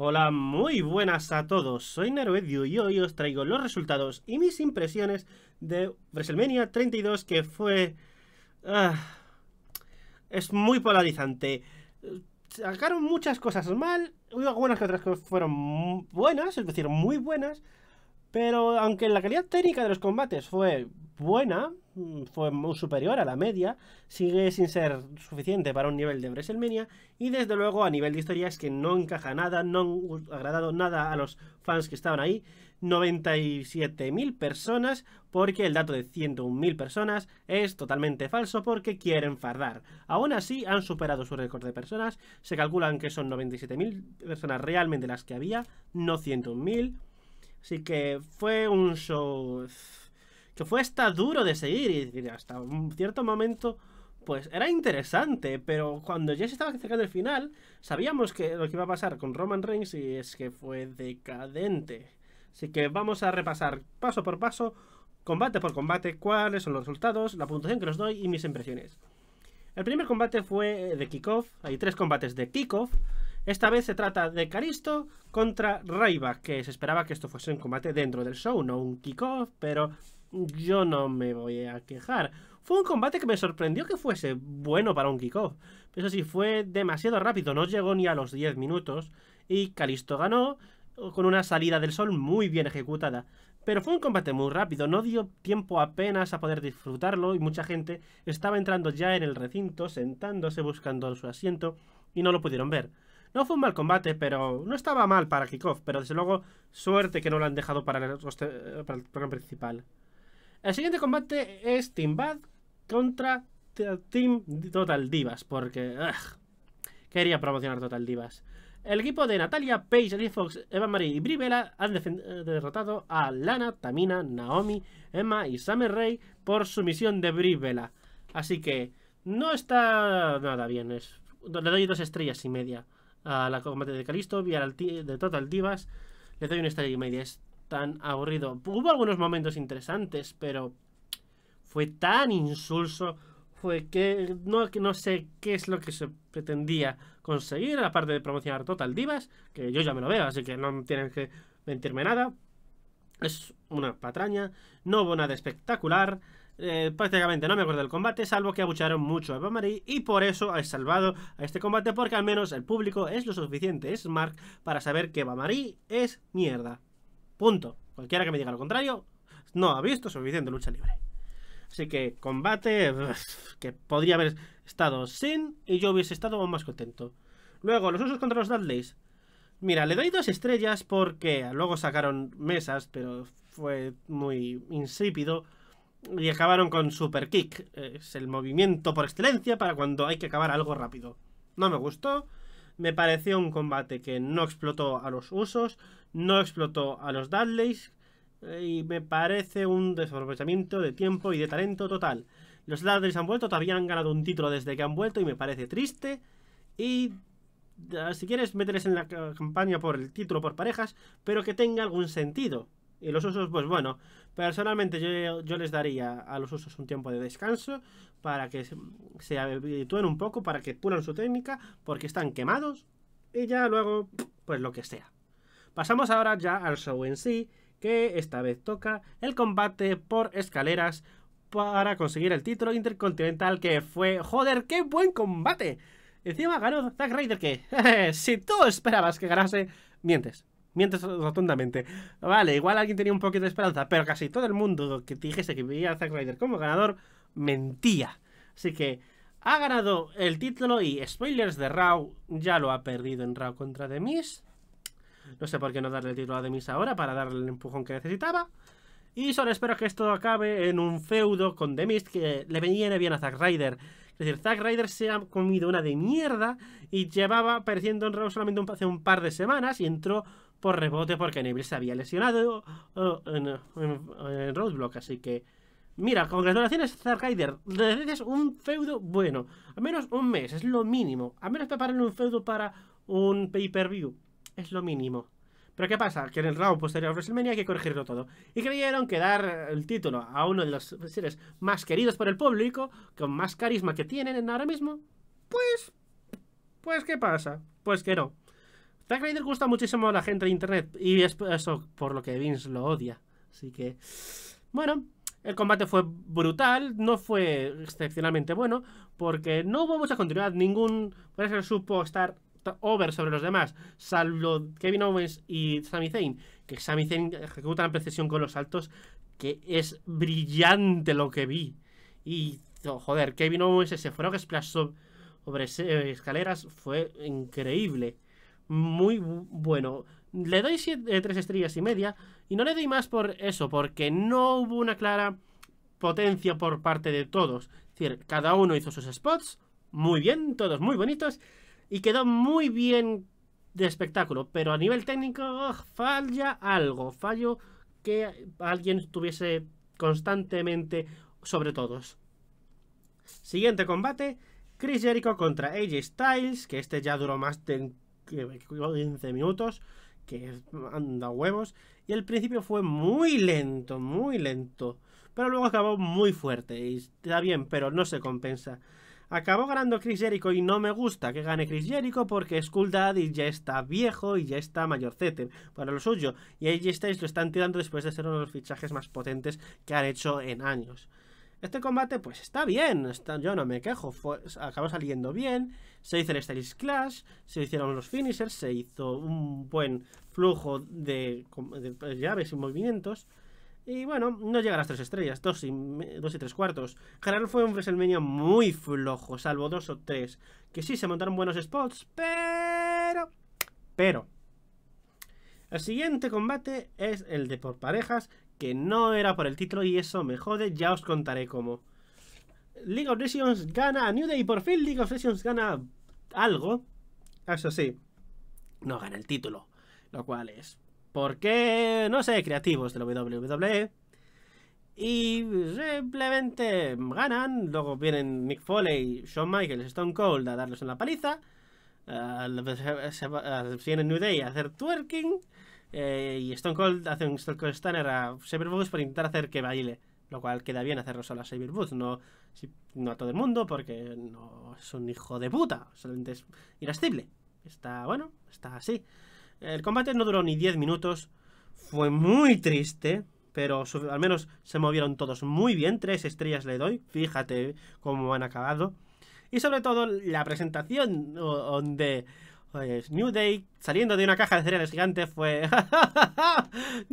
Hola, muy buenas a todos. Soy Nervedio y hoy os traigo los resultados y mis impresiones de WrestleMania 32 que fue... Ah, es muy polarizante. Sacaron muchas cosas mal, hubo algunas que otras que fueron buenas, es decir, muy buenas, pero aunque la calidad técnica de los combates fue buena, Mm, fue muy superior a la media, sigue sin ser suficiente para un nivel de WrestleMania y desde luego a nivel de historia es que no encaja nada, no ha agradado nada a los fans que estaban ahí, 97.000 personas, porque el dato de 101.000 personas es totalmente falso porque quieren fardar. Aún así han superado su récord de personas, se calculan que son 97.000 personas realmente las que había, no 101.000, así que fue un show que fue hasta duro de seguir y hasta un cierto momento pues era interesante, pero cuando ya se estaba acercando el final, sabíamos que lo que iba a pasar con Roman Reigns y es que fue decadente. Así que vamos a repasar paso por paso, combate por combate, cuáles son los resultados, la puntuación que los doy y mis impresiones. El primer combate fue eh, de kickoff, hay tres combates de kickoff. Esta vez se trata de Caristo contra Raiva, que se esperaba que esto fuese un combate dentro del show, no un kickoff, pero yo no me voy a quejar. Fue un combate que me sorprendió que fuese bueno para un kickoff. Pero eso sí, fue demasiado rápido, no llegó ni a los 10 minutos. Y Calisto ganó con una salida del sol muy bien ejecutada. Pero fue un combate muy rápido, no dio tiempo apenas a poder disfrutarlo y mucha gente estaba entrando ya en el recinto, sentándose, buscando su asiento y no lo pudieron ver. No fue un mal combate, pero no estaba mal para kickoff, pero desde luego suerte que no lo han dejado para el, eh, para el programa principal. El siguiente combate es Team Bad contra Team Total Divas, porque quería promocionar Total Divas. El equipo de Natalia, Paige, Alice Fox, Eva Marie y Brivela han eh, derrotado a Lana, Tamina, Naomi, Emma y Summer Ray por sumisión de Brivela. Así que no está nada bien. Es, le doy dos estrellas y media a la combate de Calisto y al de Total Divas. Le doy una estrella y media tan aburrido. Hubo algunos momentos interesantes, pero fue tan insulso. Fue que no, no sé qué es lo que se pretendía conseguir, aparte de promocionar Total Divas, que yo ya me lo veo, así que no tienen que mentirme nada. Es una patraña, no hubo nada espectacular. Eh, prácticamente no me acuerdo del combate, salvo que abucharon mucho a Bamari y por eso he salvado a este combate porque al menos el público es lo suficiente, es Mark, para saber que Bamari es mierda. Punto. Cualquiera que me diga lo contrario, no ha visto suficiente lucha libre. Así que combate que podría haber estado sin y yo hubiese estado aún más contento. Luego, los usos contra los Dudleys. Mira, le doy dos estrellas porque luego sacaron mesas, pero fue muy insípido. Y acabaron con Super Kick. Es el movimiento por excelencia para cuando hay que acabar algo rápido. No me gustó. Me pareció un combate que no explotó a los usos, no explotó a los Dudleys eh, y me parece un desaprovechamiento de tiempo y de talento total. Los Dudleys han vuelto, todavía han ganado un título desde que han vuelto y me parece triste y ah, si quieres meterles en la campaña por el título por parejas, pero que tenga algún sentido. Y los usos, pues bueno, personalmente yo, les daría a los usos un tiempo de descanso para que se, habitúen un poco, para que pulan su técnica, porque están quemados y ya luego, pues lo que sea. Pasamos ahora ya al show en sí, que esta vez toca el combate por escaleras para conseguir el título intercontinental que fue... ¡Joder, qué buen combate! Encima ganó Zack Ryder que... si tú esperabas que ganase, mientes. Mientras rotundamente. Vale, igual alguien tenía un poquito de esperanza, pero casi todo el mundo que dijese que veía a Zack Ryder como ganador mentía. Así que ha ganado el título y spoilers de Raw ya lo ha perdido en Raw contra The Miz. No sé por qué no darle el título a The ahora para darle el empujón que necesitaba. Y solo espero que esto acabe en un feudo con The Mist que le viene bien a Zack Ryder. Es decir, Zack Ryder se ha comido una de mierda y llevaba perdiendo en Raw solamente hace un par de semanas y entró por rebote porque Neville se había lesionado en, Roadblock. Así que, mira, congratulaciones, Zarkaider, es un feudo bueno. Al menos un mes, es lo mínimo. Al menos preparen un feudo para un pay-per-view. Es lo mínimo. Pero ¿qué pasa? Que en el round posterior a WrestleMania hay que corregirlo todo. Y creyeron que dar el título a uno de los seres más queridos por el público, con más carisma que tienen ahora mismo, pues... Pues ¿qué pasa? Pues que no. Zack Rider gusta muchísimo a la gente de internet y es eso por lo que Vince lo odia. Así que, bueno, el combate fue brutal, no fue excepcionalmente bueno porque no hubo mucha continuidad, ningún Wrestler supo estar over sobre los demás, salvo Kevin Owens y Sami Zayn, que Sami Zayn ejecuta la precisión con los saltos que es brillante lo que vi. Y, oh, joder, Kevin Owens ese frog splash sobre eh, escaleras fue increíble muy bueno. Le doy 3 eh, estrellas y media y no le doy más por eso, porque no hubo una clara potencia por parte de todos. Es decir, cada uno hizo sus spots muy bien, todos muy bonitos y quedó muy bien de espectáculo, pero a nivel técnico falla algo, fallo que alguien estuviese constantemente sobre todos. Siguiente combate, Chris Jericho contra AJ Styles, que este ya duró más de que, 15 minutos, que anda huevos. Y el principio fue muy lento, muy lento. Pero luego acabó muy fuerte. Y está bien, pero no se compensa. Acabó ganando Chris Jericho y no me gusta que gane Chris Jericho porque Skull Daddy ya está viejo y ya está mayorcete para lo suyo. Y ahí estáis lo están tirando después de ser uno de los fichajes más potentes que han hecho en años. Este combate, pues está bien, yo no me quejo, acabó saliendo bien, se hizo el Stylish Clash, se hicieron los finishers, se hizo un buen flujo de, llaves y movimientos. Y bueno, no llega a las 3 estrellas, dos y, dos y tres cuartos. General fue un WrestleMania muy flojo, salvo dos o tres Que sí, se montaron buenos spots, pero... Pero... El siguiente combate es el de por parejas, que no era por el título y eso me jode, ya os contaré cómo. League of Legends gana a New Day, Y por fin League of Legends gana algo. Ah, eso sí, no gana el título, lo cual es... Porque, no sé, creativos de la WWE. Y simplemente ganan, luego vienen Mick Foley, Shawn Michaels, Stone Cold a darles la paliza. Ah, New Day a hacer twerking. Eh, y Stone Cold hace un Stone Cold Stunner a Saber Booth para intentar hacer que baile. Lo cual queda bien hacerlo solo a Saber Booth, no, no a todo el mundo, porque no es un hijo de puta. Solamente es irascible. Está bueno, está así. El combate no duró ni 10 minutos. Fue muy triste. Pero al menos se movieron todos muy bien. Tres estrellas le doy. Fíjate cómo han acabado. Y sobre todo la presentación donde pues, New Day saliendo de una caja de cereales gigante fue...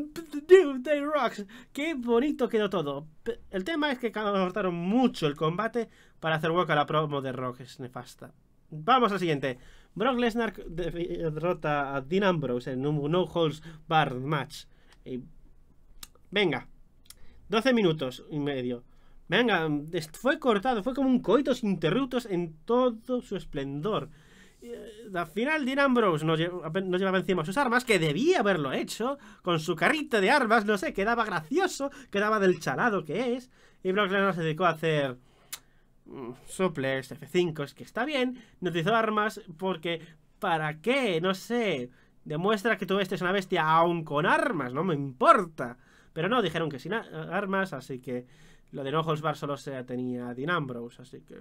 New Day Rocks. Qué bonito quedó todo. El tema es que cortaron mucho el combate para hacer hueco a la promo de Rocks nefasta. Vamos al siguiente. Brock Lesnar derrota a Dean Ambrose en un No Holds Bar match. Venga. 12 minutos y medio. Venga, fue cortado, fue como un sin interruptos en todo su esplendor. Eh, al final Dean Ambrose no, llevaba encima sus armas, que debía haberlo hecho, con su carrito de armas, no sé, quedaba gracioso, quedaba del chalado que es, y Brock Lesnar se dedicó a hacer mm, suples, F5, es que está bien, no utilizó armas porque, ¿para qué? No sé, demuestra que tú este es una bestia, aún con armas, no me importa. Pero no, dijeron que sin armas, así que lo de No Holds Bar solo se tenía Dean Ambrose, así que...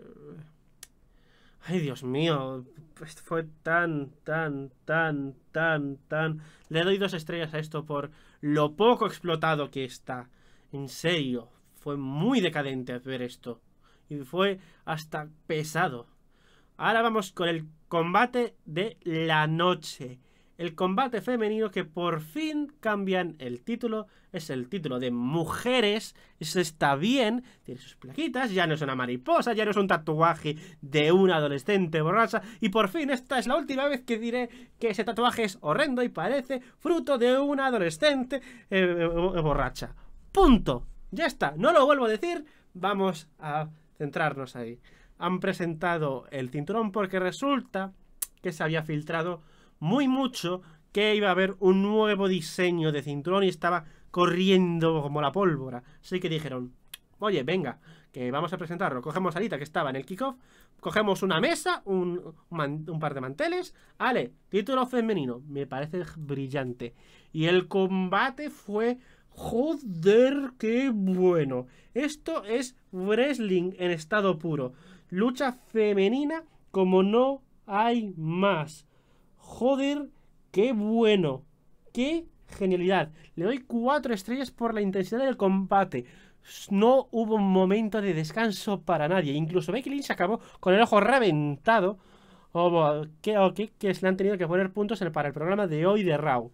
Ay, Dios mío, pues fue tan, tan, tan, tan, tan... Le doy dos estrellas a esto por lo poco explotado que está. En serio, fue muy decadente ver esto. Y fue hasta pesado. Ahora vamos con el combate de la noche el combate femenino que por fin cambian el título. Es el título de mujeres. Eso está bien. Tiene sus plaquitas. Ya no es una mariposa. Ya no es un tatuaje de una adolescente borracha. Y por fin esta es la última vez que diré que ese tatuaje es horrendo y parece fruto de una adolescente eh, eh, borracha. Punto. Ya está. No lo vuelvo a decir. Vamos a centrarnos ahí. Han presentado el cinturón porque resulta que se había filtrado muy mucho que iba a haber un nuevo diseño de cinturón y estaba corriendo como la pólvora. Así que dijeron, oye, venga, que vamos a presentarlo. Cogemos a Alita, que estaba en el kickoff, cogemos una mesa, un, par de manteles. Ale, título femenino, me parece brillante. Y el combate fue... Joder, qué bueno. Esto es wrestling en estado puro. Lucha femenina como no hay más. Joder, qué bueno. Qué genialidad. Le doy cuatro estrellas por la intensidad del combate. No hubo un momento de descanso para nadie. Incluso Becky se acabó con el ojo reventado. Oh, que, oh, se le han tenido que poner puntos para el programa de hoy de Raw.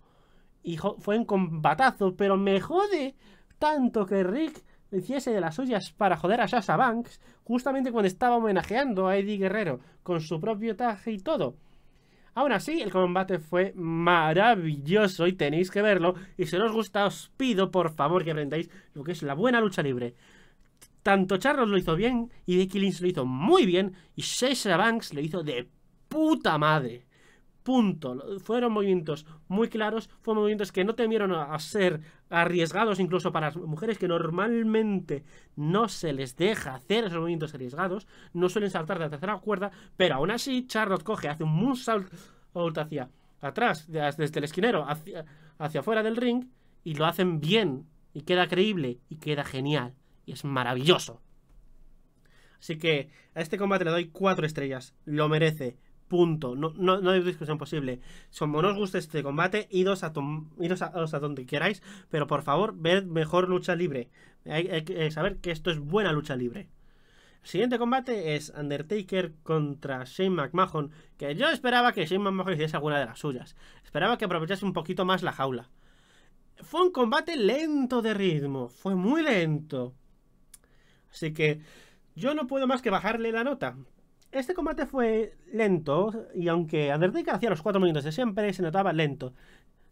Y fue un combatazo, pero me jode tanto que Rick hiciese de las suyas para joder a Sasha Banks, justamente cuando estaba homenajeando a Eddie Guerrero con su propio traje y todo. Aún así, el combate fue maravilloso y tenéis que verlo. Y si os gusta, os pido por favor que aprendáis lo que es la buena lucha libre. Tanto Charles lo hizo bien, y Dickie Lynch lo hizo muy bien, y Sasha Banks lo hizo de puta madre. Punto. Fueron movimientos muy claros, fueron movimientos que no temieron a, ser arriesgados incluso para las mujeres que normalmente no se les deja hacer esos movimientos arriesgados, no suelen saltar de la tercera cuerda, pero aún así Charlotte coge, hace un moonsault hacia atrás, desde el esquinero hacia, hacia afuera del ring y lo hacen bien y queda creíble y queda genial y es maravilloso. Así que a este combate le doy cuatro estrellas, lo merece, Punto. No, hay discusión posible. Como no os gusta este combate, idos a, donde queráis, pero por favor, ved mejor lucha libre. Hay, hay, que saber que esto es buena lucha libre. El siguiente combate es Undertaker contra Shane McMahon, que yo esperaba que Shane McMahon hiciese alguna de las suyas. Esperaba que aprovechase un poquito más la jaula. Fue un combate lento de ritmo, fue muy lento. Así que yo no puedo más que bajarle la nota, este combate fue lento, y aunque Undertaker hacía los 4 minutos de siempre, se notaba lento.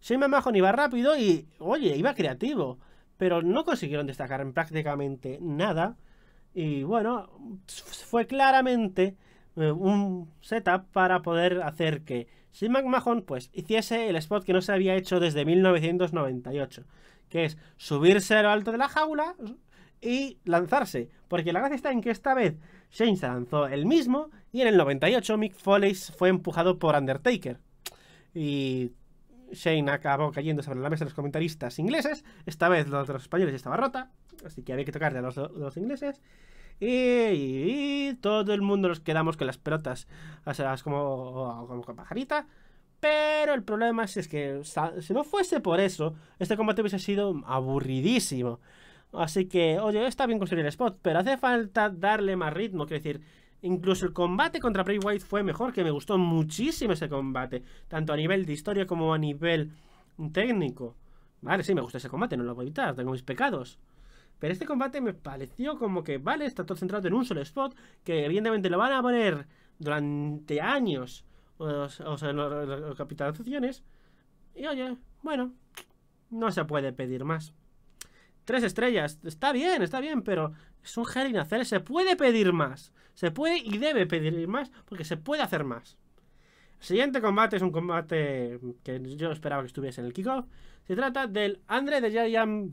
Shane Mahon iba rápido y, oye, iba creativo, pero no consiguieron destacar en prácticamente nada. Y bueno, fue claramente eh, un setup para poder hacer que Shane McMahon pues, hiciese el spot que no se había hecho desde 1998, que es subirse a lo alto de la jaula y lanzarse. Porque la gracia está en que esta vez Shane se lanzó el mismo y en el 98 Mick Foley fue empujado por Undertaker. Y Shane acabó cayendo sobre la mesa de los comentaristas ingleses. Esta vez los de los españoles estaba rota, así que había que tocarle a los, los ingleses. Y, todo el mundo nos quedamos con las pelotas, o como, oh, como con pajarita. Pero el problema es, que si no fuese por eso, este combate hubiese sido aburridísimo. Así que, oye, está bien conseguir el spot, pero hace falta darle más ritmo, quiero decir... Incluso el combate contra Bray White fue mejor, que me gustó muchísimo ese combate, tanto a nivel de historia como a nivel técnico. Vale, sí, me gusta ese combate, no lo voy a evitar, tengo mis pecados. Pero este combate me pareció como que, vale, está todo centrado en un solo spot, que evidentemente lo van a poner durante años, o, sea, en capitalizaciones. Y oye, bueno, no se puede pedir más tres estrellas. Está bien, está bien, pero es un gel hacer Se puede pedir más. Se puede y debe pedir más porque se puede hacer más. El siguiente combate es un combate que yo esperaba que estuviese en el kickoff. Se trata del Andre de Giant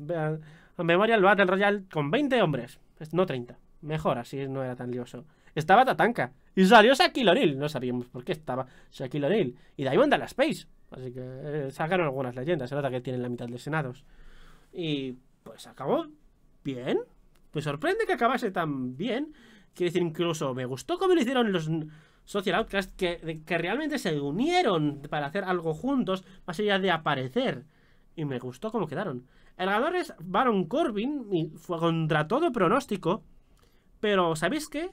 Memorial Battle Royale con 20 hombres. No 30. Mejor, así no era tan lioso. Estaba Tatanka. Y salió Shaquille O'Neal. No sabíamos por qué estaba Shaquille O'Neal. Y Diamond a la Space. Así que eh, sacaron algunas leyendas. Se nota que tienen la mitad de senados Y pues acabó bien. Me sorprende que acabase tan bien. Quiero decir, incluso me gustó cómo lo hicieron los Social Outcasts... que, que realmente se unieron para hacer algo juntos, más allá de aparecer. Y me gustó cómo quedaron. El ganador es Baron Corbin, y fue contra todo pronóstico. Pero, ¿sabéis qué?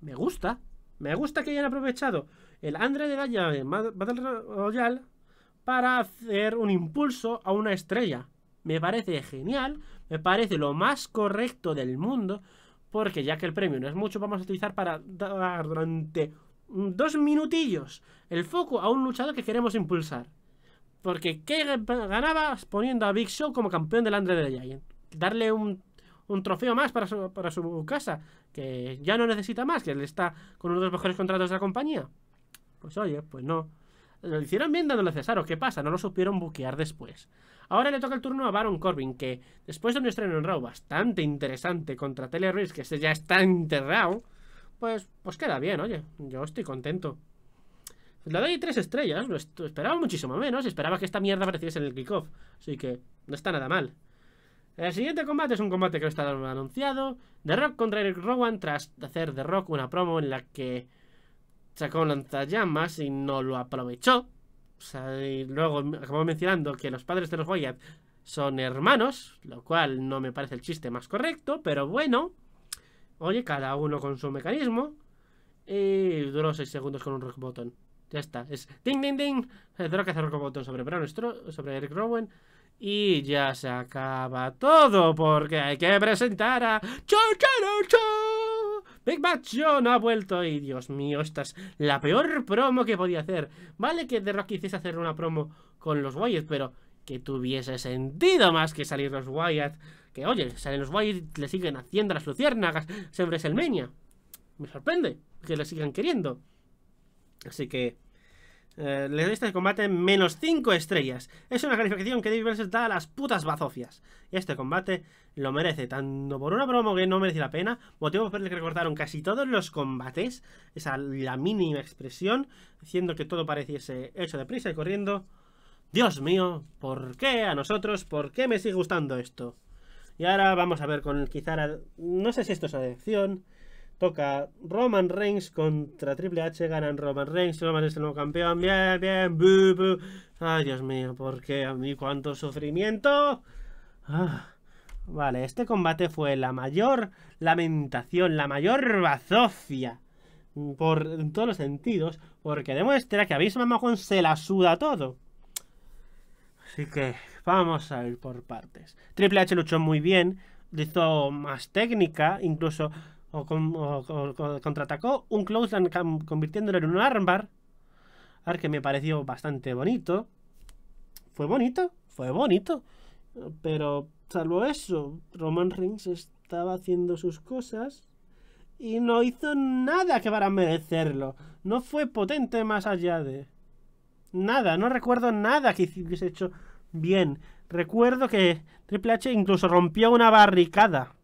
Me gusta. Me gusta que hayan aprovechado el Andre de la Battle Royale para hacer un impulso a una estrella. Me parece genial me parece lo más correcto del mundo, porque ya que el premio no es mucho, vamos a utilizar para dar durante dos minutillos el foco a un luchador que queremos impulsar. Porque ¿qué ganabas poniendo a Big Show como campeón del Andre the Giant? Darle un, un trofeo más para su, para su casa, que ya no necesita más, que él está con uno de los mejores contratos de la compañía. Pues oye, pues no. Lo hicieron bien dando a Cesaro, ¿Qué pasa? No lo supieron buquear después. Ahora le toca el turno a Baron Corbin, que después de un estreno en Raw bastante interesante contra Tele que se este ya está enterrado, pues, pues queda bien, oye, yo estoy contento. Le doy tres estrellas, lo esperaba muchísimo menos, esperaba que esta mierda apareciese en el kickoff, así que no está nada mal. El siguiente combate es un combate que no está anunciado, The Rock contra Eric Rowan tras hacer The Rock una promo en la que sacó un lanzallamas y no lo aprovechó, y luego acabo mencionando que los padres de los Wyatt son hermanos, lo cual no me parece el chiste más correcto, pero bueno. Oye, cada uno con su mecanismo. Y duró 6 segundos con un rock button. Ya está. Es ding, ding, ding. Tendrá que hacer rock button sobre Brown sobre Eric Rowan. Y ya se acaba todo porque hay que presentar a Chau Big Bad John no ha vuelto y Dios mío, esta es la peor promo que podía hacer. Vale que The Rock quisiese hacer una promo con los Wyatt, pero que tuviese sentido más que salir los Wyatt. Que oye, salen los Wyatt, le siguen haciendo las luciérnagas, Sobre Selmenia Me sorprende que le sigan queriendo. Así que eh, le doy este combate menos 5 estrellas. Es una calificación que Dave Berser da a las putas bazofias. Y este combate lo merece, tanto por una promo que no merece la pena, motivo por el que recortaron casi todos los combates, esa la mínima expresión, diciendo que todo pareciese hecho de prisa y corriendo. Dios mío, ¿por qué a nosotros? ¿Por qué me sigue gustando esto? Y ahora vamos a ver con el No sé si esto es adicción Roman Reigns contra Triple H, ganan Roman Reigns, Roman es el nuevo campeón, bien, bien, ay Dios mío, porque a mí cuánto sufrimiento. Ah, vale, este combate fue la mayor lamentación, la mayor bazofia mm, por en todos los sentidos, porque demuestra que a Bismarck se la suda todo. Así que vamos a ir por partes. Triple H luchó muy bien, hizo más técnica, incluso o, contraatacó un Closeland convirtiéndolo en un armbar. Ar que me pareció bastante bonito. Fue bonito, fue bonito. Pero salvo eso, Roman Reigns estaba haciendo sus cosas y no hizo nada que para merecerlo. No fue potente más allá de... Nada, no recuerdo nada que hubiese hecho bien. Recuerdo que Triple H incluso rompió una barricada.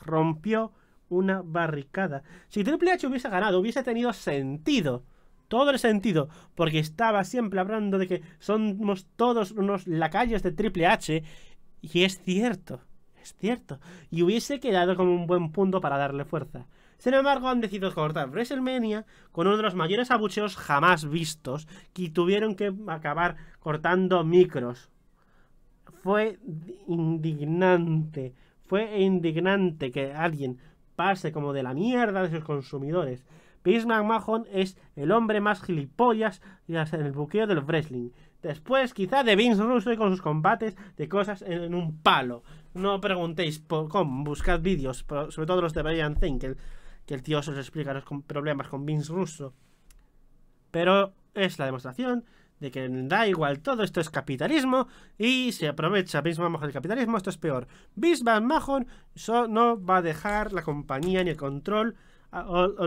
Rompió una barricada. Si Triple H hubiese ganado, hubiese tenido sentido. Todo el sentido. Porque estaba siempre hablando de que somos todos unos lacayos de Triple H. Y es cierto. Es cierto. Y hubiese quedado como un buen punto para darle fuerza. Sin embargo, han decidido cortar WrestleMania con uno de los mayores abucheos jamás vistos. Y tuvieron que acabar cortando micros. Fue indignante. Fue indignante que alguien como de la mierda de sus consumidores. Vince McMahon es el hombre más gilipollas en el buqueo del wrestling. Después, quizá de Vince Russo y con sus combates de cosas en un palo. No preguntéis por cómo, buscad vídeos, sobre todo los de Brian Zinkel que, que el, tío os explica los problemas con Vince Russo. Pero es la demostración de que da igual todo, esto es capitalismo y se aprovecha mismo Mahon el capitalismo, esto es peor. Bismarck Mahon no va a dejar la compañía ni el control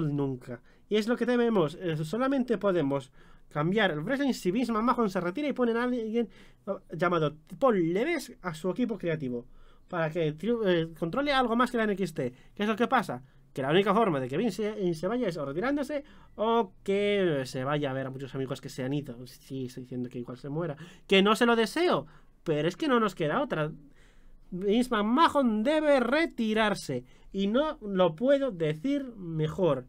nunca. Y es lo que debemos, eh, solamente podemos cambiar el wrestling si Bismarck Mahon se retira y ponen a alguien llamado Paul Leves a su equipo creativo para que eh, controle algo más que la NXT. ¿Qué es lo que pasa? que la única forma de que Vince se, vaya es o retirándose o que se vaya a ver a muchos amigos que se han ido. Sí, estoy diciendo que igual se muera. Que no se lo deseo, pero es que no nos queda otra. Vince McMahon debe retirarse y no lo puedo decir mejor.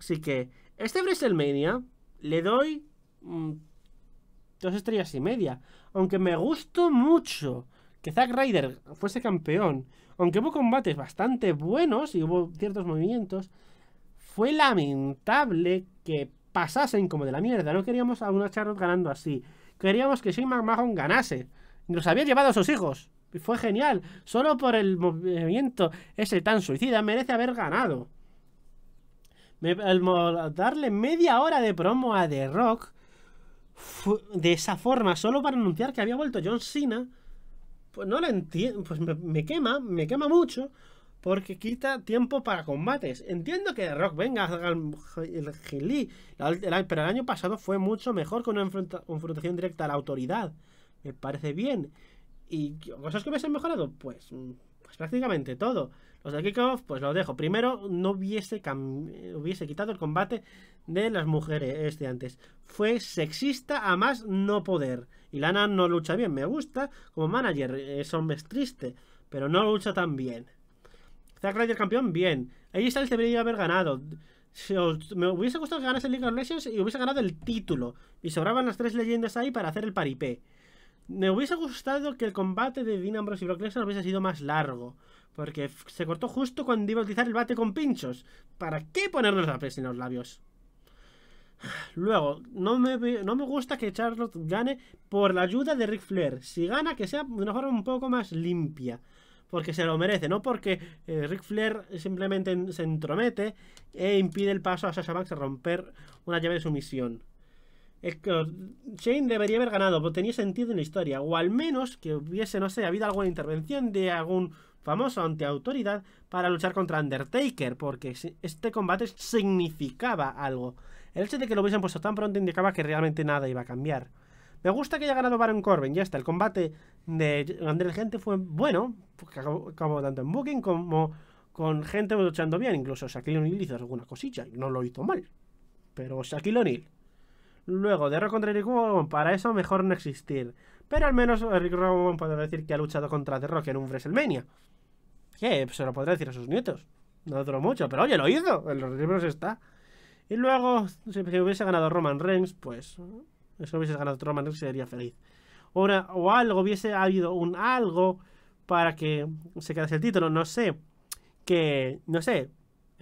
Así que este WrestleMania le doy mm, dos estrellas y media, aunque me gustó mucho que Zack Ryder fuese campeón, aunque hubo combates bastante buenos y hubo ciertos movimientos, fue lamentable que pasasen como de la mierda. No queríamos a una Charlotte ganando así. Queríamos que Shane McMahon ganase. Nos había llevado a sus hijos. Y Fue genial. Solo por el movimiento ese tan suicida merece haber ganado. darle media hora de promo a The Rock de esa forma, solo para anunciar que había vuelto John Cena pues no la entiendo, pues me, quema, me quema mucho, porque quita tiempo para combates. Entiendo que Rock venga, el Gilly, pero el año pasado fue mucho mejor con una confrontación directa a la autoridad. Me parece bien. ¿Y cosas que hubiesen mejorado? Pues, mm, pues, prácticamente todo. Los de Kickoff, pues lo dejo. Primero, no hubiese, hubiese quitado el combate de las mujeres este antes. Fue sexista a más no poder. Y Lana no lucha bien, me gusta. Como manager, eh, es hombre triste, pero no lucha tan bien. Zack Ryder campeón, bien. Ahí que debería haber ganado. me hubiese gustado que ganase el League of Legends y hubiese ganado el título. Y sobraban las tres leyendas ahí para hacer el paripé. Me hubiese gustado que el combate de Dean y Brock Lesnar hubiese sido más largo. Porque se cortó justo cuando iba a utilizar el bate con pinchos. ¿Para qué ponernos la presión en los labios? Luego, no me, no me gusta que Charlotte gane por la ayuda de Ric Flair. Si gana, que sea de una forma un poco más limpia. Porque se lo merece, no porque Rick eh, Ric Flair simplemente se entromete e impide el paso a Sasha Banks a romper una llave de sumisión. Shane debería haber ganado, pero tenía sentido en la historia. O al menos que hubiese, no sé, habido alguna intervención de algún famoso ante autoridad para luchar contra Undertaker, porque este combate significaba algo. El hecho de que lo hubiesen puesto tan pronto indicaba que realmente nada iba a cambiar. Me gusta que haya ganado Baron Corbin, ya está. El combate de André Gente fue bueno, pues como tanto en Booking como con gente luchando bien. Incluso Shaquille O'Neal hizo alguna cosilla y no lo hizo mal. Pero Shaquille O'Neal. Luego, de Rock contra Eric Rowan, para eso mejor no existir. Pero al menos Eric Rowan podrá decir que ha luchado contra The Rock en un WrestleMania. Que se lo podrá decir a sus nietos. No duró mucho, pero oye, lo hizo. En los libros está. Y luego, si hubiese ganado Roman Reigns, pues. Eh, si hubiese ganado Roman Reigns, sería feliz. O, algo, hubiese habido un algo para que se quedase el título, no sé. Que, no sé,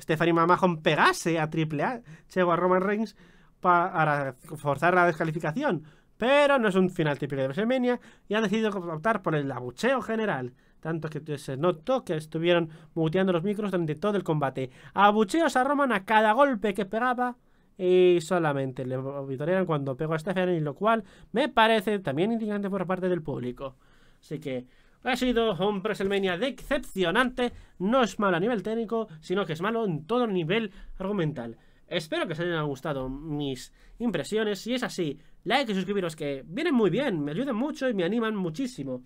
Stephanie Mamajón pegase a Triple A, o a Roman Reigns para forzar la descalificación. Pero no es un final típico de WrestleMania y han decidido optar por el abucheo general tanto que se notó que estuvieron muteando los micros durante todo el combate. Abucheos a Roman a cada golpe que pegaba y solamente le monitorean cuando pegó a Stephanie, lo cual me parece también indignante por parte del público. Así que ha sido un WrestleMania decepcionante, no es malo a nivel técnico, sino que es malo en todo nivel argumental. Espero que se hayan gustado mis impresiones, si es así, like y suscribiros que vienen muy bien, me ayudan mucho y me animan muchísimo.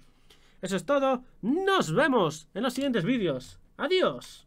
Eso es todo. Nos vemos en los siguientes vídeos. Adiós.